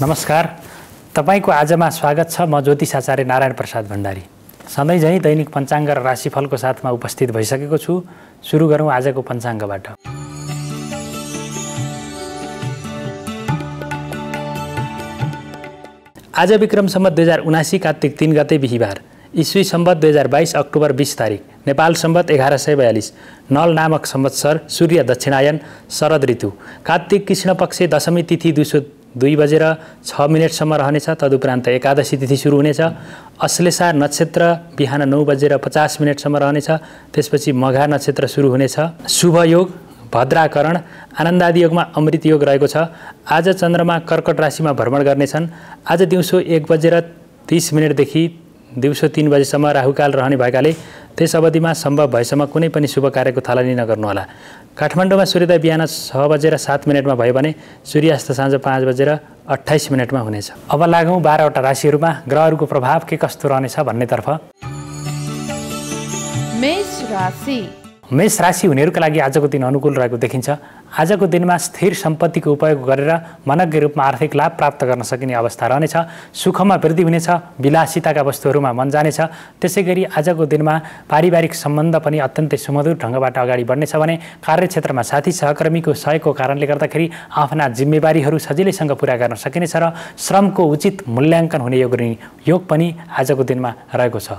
नमस्कार तपाईँको आजमा स्वागत छ म ज्योतिष आचार्य नारायण प्रसाद भण्डारी सधैँ झैँ दैनिक पञ्चाङ्ग र राशिफलको साथमा उपस्थित भइसकेको छु सुरु गरौँ आजको पञ्चाङ्गबाट आज विक्रमसम्म दुई हजार उनासी कार्तिक तिन गते बिहिबार इस्वी सम्बत दुई हजार बाइस अक्टोबर बिस तारिक नेपाल सम्बत एघार सय बयालिस नल नामक सम्वत्सर सूर्य दक्षिणायन शरद ऋतु कार्तिक कृष्ण पक्ष दशमी तिथि दुई सौ दुई बजेर छ मिनटसम्म रहनेछ तदुपरान्त एकादशी तिथि सुरु हुनेछ अश्लेषा नक्षत्र बिहान नौ बजेर पचास मिनटसम्म रहनेछ त्यसपछि मघा नक्षत्र सुरु हुनेछ शुभ योग भद्राकरण आनन्दादि योगमा अमृत योग रहेको छ आज चन्द्रमा कर्कट राशिमा भ्रमण गर्नेछन् आज दिउँसो एक बजेर तिस मिनटदेखि दिउँसो तिन बजेसम्म राहुकाल रहने भएकाले त्यस अवधिमा सम्भव भएसम्म कुनै पनि शुभ कार्यको थालनी नगर्नुहोला काठमाडौँमा सूर्योदय बिहान छ बजेर सात मिनटमा भयो भने सूर्यास्त साँझ पाँच बजेर अठाइस मिनटमा हुनेछ अब लागौँ बाह्रवटा राशिहरूमा ग्रहहरूको प्रभाव के कस्तो रहनेछ भन्नेतर्फ मेष राशि हुनेहरूका लागि आजको दिन अनुकूल रहेको देखिन्छ आजको दिनमा स्थिर सम्पत्तिको उपयोग गरेर मनज्ञ रूपमा आर्थिक लाभ प्राप्त गर्न सकिने अवस्था रहनेछ सुखमा वृद्धि हुनेछ विलासिताका वस्तुहरूमा मन जानेछ त्यसै गरी आजको दिनमा पारिवारिक सम्बन्ध पनि अत्यन्तै सुमधुर ढङ्गबाट अगाडि बढ्नेछ भने कार्यक्षेत्रमा साथी सहकर्मीको सहयोगको कारणले गर्दाखेरि आफ्ना जिम्मेवारीहरू सजिलैसँग पुरा गर्न सकिनेछ र श्रमको उचित मूल्याङ्कन हुने योग योग पनि आजको दिनमा रहेको छ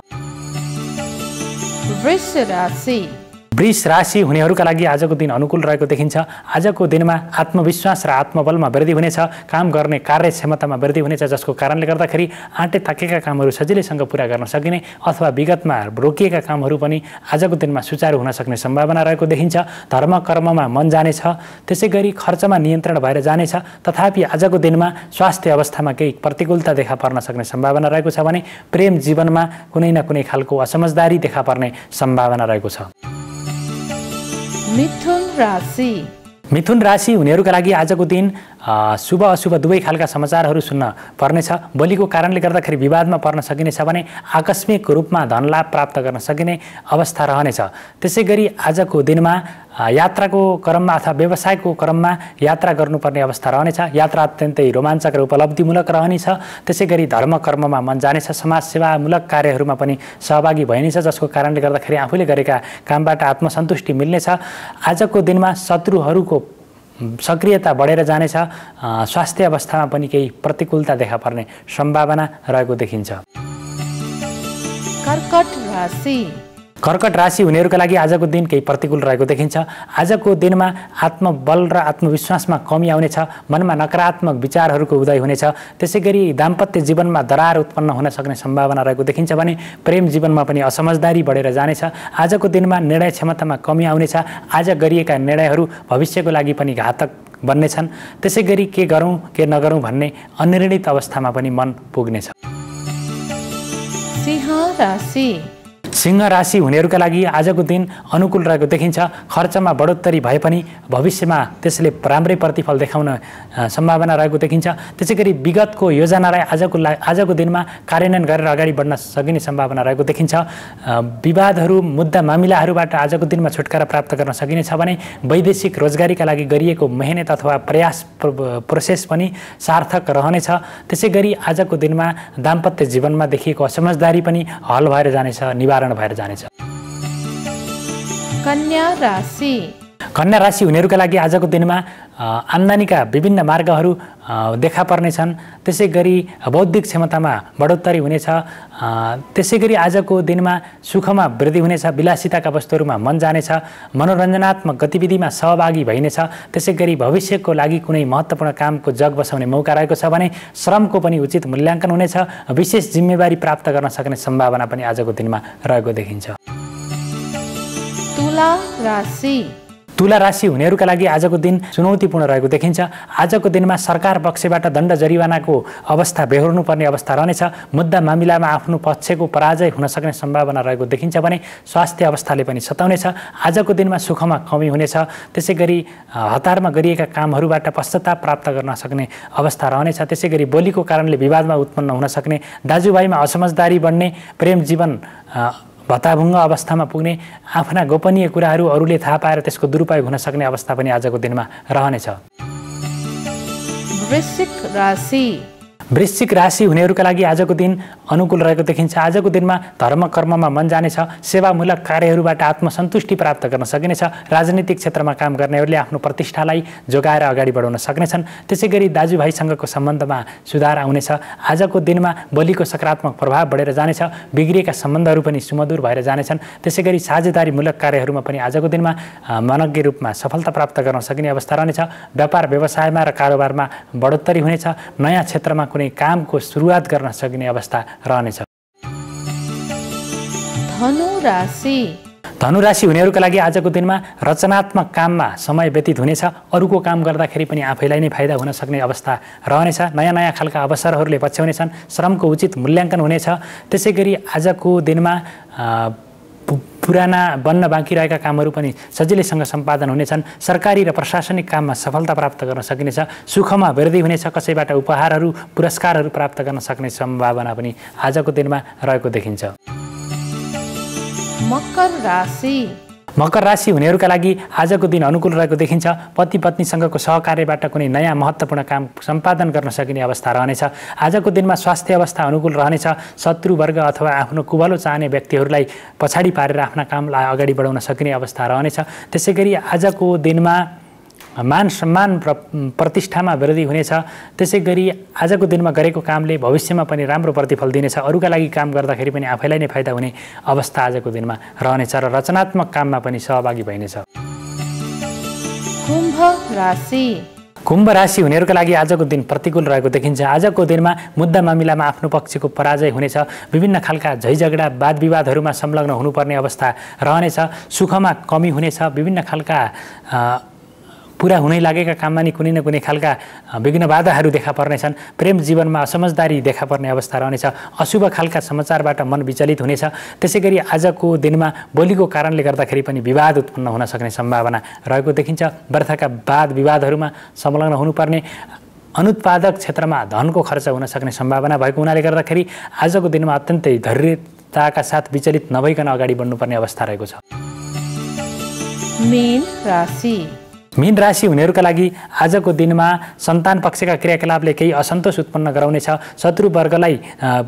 वृष राशि हुनेहरूका लागि आजको दिन अनुकूल रहेको देखिन्छ आजको दिनमा आत्मविश्वास र आत्मबलमा वृद्धि हुनेछ काम गर्ने कार्यक्षमतामा वृद्धि हुनेछ जसको कारणले गर्दाखेरि आँटे ताकेका कामहरू सजिलैसँग पुरा गर्न सकिने अथवा विगतमा रोकिएका कामहरू पनि आजको दिनमा सुचारू हुन सक्ने सम्भावना रहेको देखिन्छ धर्म कर्ममा मन जानेछ त्यसै गरी खर्चमा नियन्त्रण भएर जानेछ तथापि आजको दिनमा स्वास्थ्य अवस्थामा केही प्रतिकूलता देखा पर्न सक्ने सम्भावना रहेको छ भने प्रेम जीवनमा कुनै न कुनै खालको असमझदारी देखा पर्ने सम्भावना रहेको छ मिथुन राशि मिथुन राशि हुनेहरूका लागि आजको दिन शुभ अशुभ दुवै खालका समाचारहरू सुन्न पर्नेछ बलिको कारणले गर्दाखेरि विवादमा पर्न सकिनेछ भने आकस्मिक रूपमा धनलाभ प्राप्त गर्न सकिने अवस्था रहनेछ त्यसै गरी आजको दिनमा यात्राको क्रममा अथवा व्यवसायको क्रममा यात्रा गर्नुपर्ने अवस्था रहनेछ यात्रा अत्यन्तै रोमाञ्चक र उपलब्धिमूलक रहनेछ त्यसै गरी धर्म कर्ममा मन जानेछ समाजसेवामूलक कार्यहरूमा पनि सहभागी भइनेछ जसको कारणले गर्दाखेरि आफूले गरेका कामबाट आत्मसन्तुष्टि मिल्नेछ आजको दिनमा शत्रुहरूको सक्रियता बढेर जानेछ स्वास्थ्य अवस्थामा पनि केही प्रतिकूलता देखा पर्ने सम्भावना रहेको देखिन्छ कर्कट राशि कर्कट राशि हुनेहरूका लागि आजको दिन केही प्रतिकूल रहेको देखिन्छ आजको दिनमा आत्मबल र आत्मविश्वासमा कमी आउनेछ मनमा नकारात्मक विचारहरूको उदय हुनेछ त्यसै गरी दाम्पत्य जीवनमा दरार उत्पन्न हुन सक्ने सम्भावना रहेको देखिन्छ भने प्रेम जीवनमा पनि असमझदारी बढेर जानेछ आजको दिनमा निर्णय क्षमतामा कमी आउनेछ आज गरिएका निर्णयहरू भविष्यको लागि पनि घातक बन्नेछन् त्यसै गरी के गरौँ के नगरौँ भन्ने अनिर्णित अवस्थामा पनि मन पुग्नेछ सिंह राशि हुनेहरूका लागि आजको दिन अनुकूल रहेको देखिन्छ खर्चमा बढोत्तरी भए पनि भविष्यमा त्यसले राम्रै प्रतिफल देखाउन सम्भावना रहेको देखिन्छ त्यसै गरी विगतको योजनालाई आजको ला आजको दिनमा कार्यान्वयन गरेर अगाडि बढ्न सकिने सम्भावना रहेको देखिन्छ विवादहरू मुद्दा मामिलाहरूबाट आजको दिनमा छुटकारा प्राप्त गर्न सकिनेछ भने वैदेशिक रोजगारीका लागि गरिएको मेहनत अथवा प्रयास प्रोसेस पनि सार्थक रहनेछ त्यसै गरी आजको दिनमा दाम्पत्य जीवनमा देखिएको असमझदारी पनि हल भएर जानेछ निवारण कारण भएर जानेछ कन्या राशि कन्या राशि हुनेहरूका लागि आजको दिनमा आम्दानीका विभिन्न मार्गहरू देखा पर्नेछन् त्यसै गरी बौद्धिक क्षमतामा बढोत्तरी हुनेछ त्यसै गरी आजको दिनमा सुखमा वृद्धि हुनेछ विलासिताका वस्तुहरूमा मन जानेछ मनोरञ्जनात्मक गतिविधिमा सहभागी भइनेछ त्यसै गरी भविष्यको लागि कुनै महत्त्वपूर्ण कामको जग बसाउने मौका रहेको छ भने श्रमको पनि उचित मूल्याङ्कन हुनेछ विशेष जिम्मेवारी प्राप्त गर्न सक्ने सम्भावना पनि आजको दिनमा रहेको देखिन्छ तुला राशि तुला राशि हुनेहरूका लागि आजको दिन चुनौतीपूर्ण रहेको देखिन्छ आजको दिनमा सरकार पक्षबाट दण्ड जरिवानाको अवस्था बेहोर्नुपर्ने अवस्था रहनेछ मुद्दा मामिलामा आफ्नो पक्षको पराजय हुन सक्ने सम्भावना रहेको देखिन्छ भने स्वास्थ्य अवस्थाले पनि सताउनेछ आजको दिनमा सुखमा कमी हुनेछ त्यसै गरी हतारमा गरिएका कामहरूबाट पश्चाताप प्राप्त गर्न सक्ने अवस्था रहनेछ त्यसै गरी बोलीको कारणले विवादमा उत्पन्न हुन सक्ने दाजुभाइमा असमझदारी बढ्ने प्रेम जीवन भत्ताभुङ्ग अवस्थामा पुग्ने आफ्ना गोपनीय कुराहरू अरूले थाहा पाएर त्यसको दुरुपयोग हुन सक्ने अवस्था पनि आजको दिनमा रहनेछ वृश्चिक राशि हुनेहरूका लागि आजको दिन अनुकूल रहेको देखिन्छ आजको दिनमा धर्म कर्ममा मन जानेछ सेवामूलक कार्यहरूबाट आत्मसन्तुष्टि प्राप्त गर्न सकिनेछ राजनीतिक क्षेत्रमा काम गर्नेहरूले आफ्नो प्रतिष्ठालाई जोगाएर अगाडि बढाउन सक्नेछन् त्यसै गरी दाजुभाइसँगको सम्बन्धमा सुधार आउनेछ आजको दिनमा बलिको सकारात्मक प्रभाव बढेर जानेछ बिग्रिएका सम्बन्धहरू पनि सुमधुर भएर जानेछन् त्यसै गरी साझेदारीमूलक कार्यहरूमा पनि आजको दिनमा मनज्ञ रूपमा सफलता प्राप्त गर्न सकिने अवस्था रहनेछ व्यापार व्यवसायमा र कारोबारमा बढोत्तरी हुनेछ नयाँ क्षेत्रमा कुनै कामको सुरुवात गर्न सकिने अवस्था रहनेछ धनु राशि धनु राशि हुनेहरूका लागि आजको दिनमा रचनात्मक काममा समय व्यतीत हुनेछ अरूको काम गर्दाखेरि पनि आफैलाई नै फाइदा हुन सक्ने अवस्था रहनेछ नयाँ नयाँ खालका अवसरहरूले पछ्याउनेछन् श्रमको उचित मूल्याङ्कन हुनेछ त्यसै गरी आजको दिनमा पुराना बन्न बाँकी रहेका कामहरू पनि सजिलैसँग सम्पादन हुनेछन् सरकारी र प्रशासनिक काममा सफलता प्राप्त गर्न सकिनेछ सुखमा वृद्धि हुनेछ कसैबाट उपहारहरू पुरस्कारहरू प्राप्त गर्न सक्ने सम्भावना पनि आजको दिनमा रहेको देखिन्छ मकर राशि मकर राशि हुनेहरूका लागि आजको दिन अनुकूल रहेको देखिन्छ पति पत्नीसँगको सहकार्यबाट कुनै नयाँ महत्त्वपूर्ण काम सम्पादन गर्न सकिने अवस्था रहनेछ आजको दिनमा स्वास्थ्य अवस्था अनुकूल रहनेछ शत्रुवर्ग अथवा आफ्नो कुबलो चाहने व्यक्तिहरूलाई पछाडि पारेर आफ्ना कामलाई अगाडि बढाउन सकिने अवस्था रहनेछ त्यसै गरी आजको दिनमा मान सम्मान प्र प्रतिष्ठामा वृद्धि हुनेछ त्यसै गरी आजको दिनमा गरेको कामले भविष्यमा पनि राम्रो प्रतिफल दिनेछ अरूका लागि काम गर्दाखेरि पनि आफैलाई नै फाइदा हुने अवस्था आजको दिनमा रहनेछ र रचनात्मक काममा पनि सहभागी भइनेछ कुम्भ राशि कुम्भ राशि हुनेहरूका लागि आजको दिन प्रतिकूल रहेको देखिन्छ आजको दिनमा मुद्दा मामिलामा आफ्नो पक्षको पराजय हुनेछ विभिन्न खालका झैझगडा वाद विवादहरूमा संलग्न हुनुपर्ने अवस्था रहनेछ सुखमा कमी हुनेछ विभिन्न खालका पुरा हुनै लागेका काममा नि कुनै न कुनै खालका विघ्न बाधाहरू देखा पर्नेछन् प्रेम जीवनमा असमझदारी देखा पर्ने अवस्था रहनेछ अशुभ खालका समाचारबाट मन विचलित हुनेछ त्यसै गरी आजको दिनमा बोलीको कारणले गर्दाखेरि पनि विवाद उत्पन्न हुन सक्ने सम्भावना रहेको देखिन्छ व्रथका वाद विवादहरूमा संलग्न हुनुपर्ने अनुत्पादक क्षेत्रमा धनको खर्च हुन सक्ने सम्भावना भएको हुनाले गर्दाखेरि आजको दिनमा अत्यन्तै धैर्यताका साथ विचलित नभइकन अगाडि बढ्नुपर्ने अवस्था रहेको छ मेन राशि मिन राशि हुनेहरूका लागि आजको दिनमा सन्तान पक्षका क्रियाकलापले केही असन्तोष उत्पन्न गराउनेछ शत्रुवर्गलाई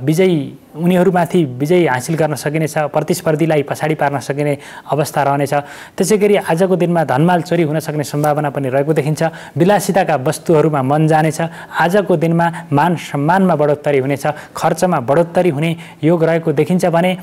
विजयी उनीहरूमाथि विजय हासिल गर्न सकिनेछ प्रतिस्पर्धीलाई पछाडि पार्न सकिने अवस्था रहनेछ त्यसै गरी आजको दिनमा धनमाल चोरी हुन सक्ने सम्भावना पनि रहेको देखिन्छ विलासिताका वस्तुहरूमा मन जानेछ आजको दिनमा मान सम्मानमा बढोत्तरी हुनेछ खर्चमा बढोत्तरी हुने योग रहेको देखिन्छ भने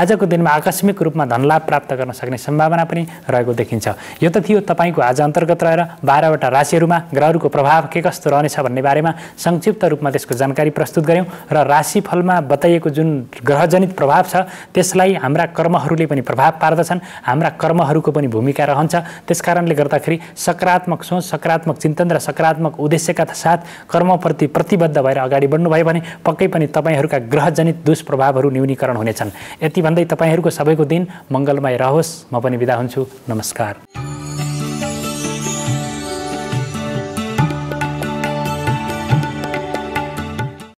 आजको दिनमा आकस्मिक रूपमा धनलाभ प्राप्त गर्न सक्ने सम्भावना पनि रहेको देखिन्छ यो त थियो तपाईँको आज अन्तर्गत रहेर बाह्रवटा राशिहरूमा ग्रहहरूको प्रभाव के कस्तो रहनेछ भन्ने बारेमा संक्षिप्त रूपमा त्यसको जानकारी प्रस्तुत गऱ्यौँ र राशिफलमा बताइएको को जुन ग्रहजनित प्रभाव छ त्यसलाई हाम्रा कर्महरूले पनि प्रभाव पार्दछन् हाम्रा कर्महरूको पनि भूमिका रहन्छ त्यस कारणले गर्दाखेरि सकारात्मक सोच सकारात्मक चिन्तन र सकारात्मक उद्देश्यका साथ कर्मप्रति प्रतिबद्ध भएर अगाडि बढ्नुभयो भने पक्कै पनि तपाईँहरूका ग्रहजनित दुष्प्रभावहरू न्यूनीकरण हुनेछन् यति भन्दै तपाईँहरूको सबैको दिन मङ्गलमय रहोस् म पनि बिदा हुन्छु नमस्कार